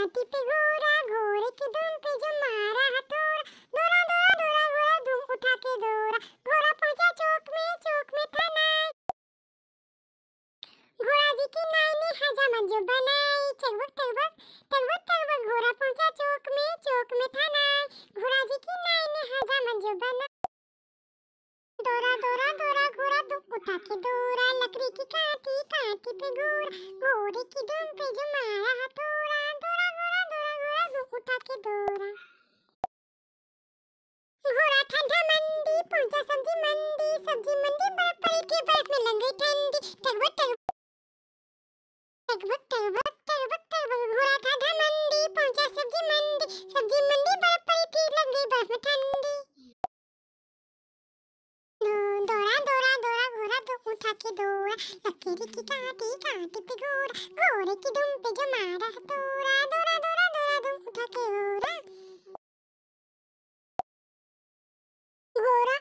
छाती पे गोरा घोड़े की दुम पे जो मारा हथौड़ा दोरा दोरा दोरा घोड़ा दुम उठा के दोरा घोड़ा पहुंचा चौक में चौक में था नाई घोड़ा जी की नाई ने हजामत जो बनाई चकबक टकबक टकबक टकबक घोड़ा पहुंचा चौक में चौक में था नाई घोड़ा जी की नाई ने हजामत जो बनाई दोरा दोरा दोरा घोड़ा दुम उठा के दोरा लकड़ी की काटी काटी पे गोरा घोड़े की दुम पे जो मारा हथौड़ा के डोरा घोड़ा ठंडा मंडी पहुंचा सब्जी मंडी सब्जी मंडी बर्फ पड़ी के बर्फ में लग गई ठंडी टगबग टगबग टगबग टगबग टगबग टगबग घोड़ा ठंडा मंडी पहुंचा सब्जी मंडी सब्जी मंडी बर्फ पड़ी के लग गई बर्फ में ठंडी डोरा डोरा डोरा घोड़ा तो उठा के डोरा लकीर की काटी काटी पे घोड़ा घोड़े की दुम पे जो मारा तोरा डोरा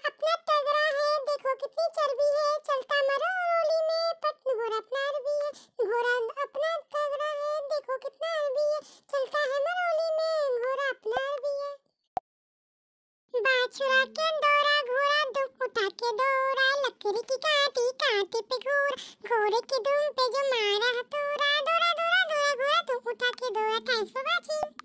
अपना टग है देखो कितनी चर्बी है चलता मरो रोली में पट घोड़ा अपना अरबी है घोड़ा अपना टग है देखो कितना अरबी है चलता है मरोली में घोड़ा अपना अरबी है बाछुरा के दौरा घोड़ा दुम उठा के दौरा लकड़ी की काटी काटी पे घोड़ा घोड़े के दुम पे जो मारा हथौड़ा दौरा दौरा दौरा घोड़ा दुम उठा के दौरा थैंक्स फॉर वाचिंग